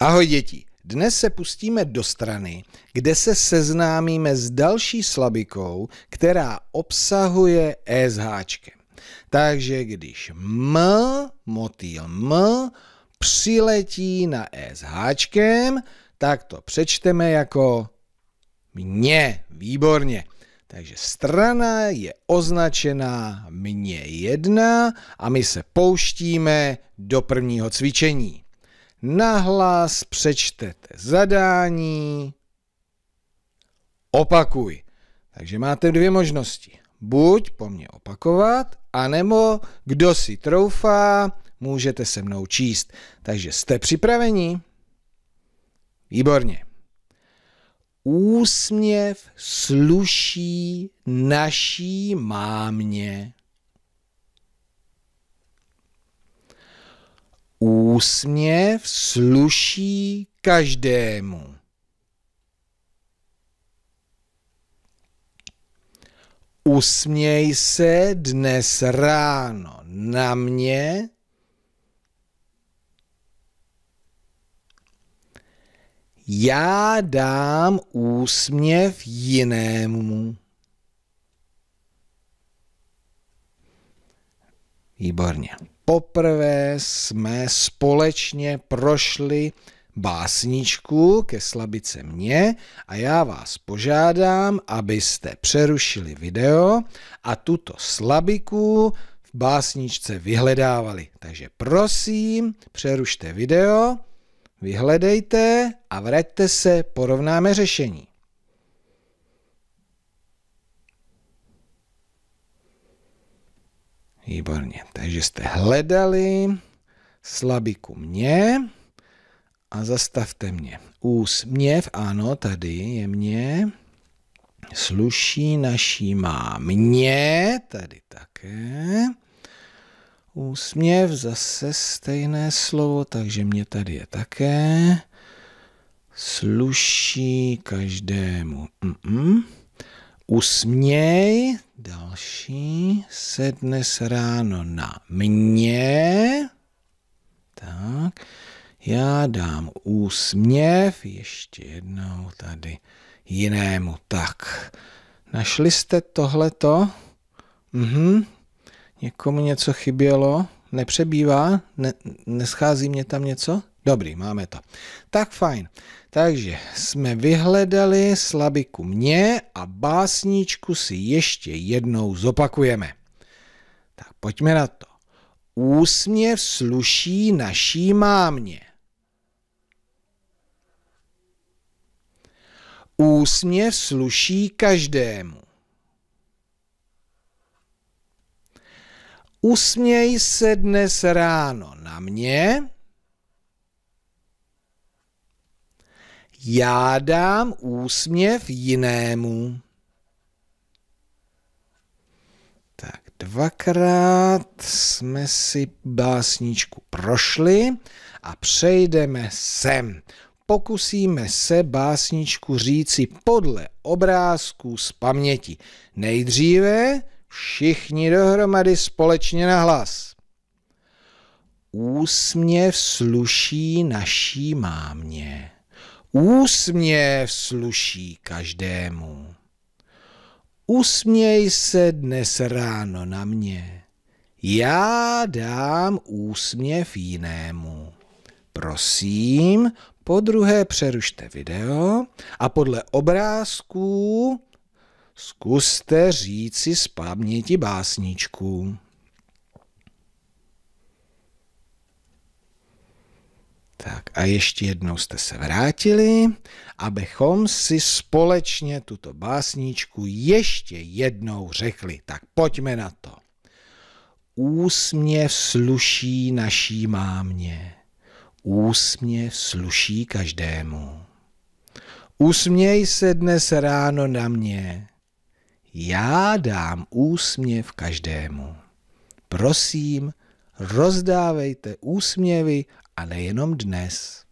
Ahoj děti, dnes se pustíme do strany, kde se seznámíme s další slabikou, která obsahuje SH. s háčkem. Takže když M, motýl M, přiletí na SH, s háčkem, tak to přečteme jako mě. Výborně. Takže strana je označená mě jedna a my se pouštíme do prvního cvičení nahlas přečtete zadání. Opakuj. Takže máte dvě možnosti. Buď po mně opakovat, anebo kdo si troufá, můžete se mnou číst. Takže jste připraveni? Výborně. Úsměv sluší naší mámě. úsměv sluší každému. Usměj se dnes ráno na mě. Já dám úsměv jinému. Výborně poprvé jsme společně prošli básničku ke slabice mě a já vás požádám, abyste přerušili video a tuto slabiku v básničce vyhledávali. Takže prosím, přerušte video, vyhledejte a vraťte se, porovnáme řešení. Výborně. Takže jste hledali slabiku mě a zastavte mě. Úsměv, ano, tady je mě. Sluší naší má mě, tady také. Úsměv, zase stejné slovo, takže mě tady je také. Sluší každému. Mm-mm usměj. Další se dnes ráno na mě. Tak, já dám úsměv. Ještě jednou tady jinému. Tak, našli jste tohleto? Mhm. Někomu něco chybělo? Nepřebývá? Ne, neschází mě tam něco? Dobrý, máme to. Tak fajn. Takže jsme vyhledali slabiku mě a básničku si ještě jednou zopakujeme. Tak pojďme na to. Úsměv sluší naší mámě. Úsměv sluší každému. Usměj se dnes ráno na mě Já dám úsměv jinému. Tak dvakrát jsme si básničku prošli a přejdeme sem. Pokusíme se básničku říci podle obrázků z paměti. Nejdříve všichni dohromady společně na hlas. Úsměv sluší naší mámě. Úsměv sluší každému. Usměj se dnes ráno na mě. Já dám úsměv jinému. Prosím, po druhé přerušte video a podle obrázků zkuste říci z paměti básničku. Tak a ještě jednou jste se vrátili, abychom si společně tuto básničku ještě jednou řekli. Tak pojďme na to. Úsměv sluší naší mámě, úsměv sluší každému. Usměj se dnes ráno na mě, já dám úsměv každému. Prosím, rozdávejte úsměvy a nejenom dnes.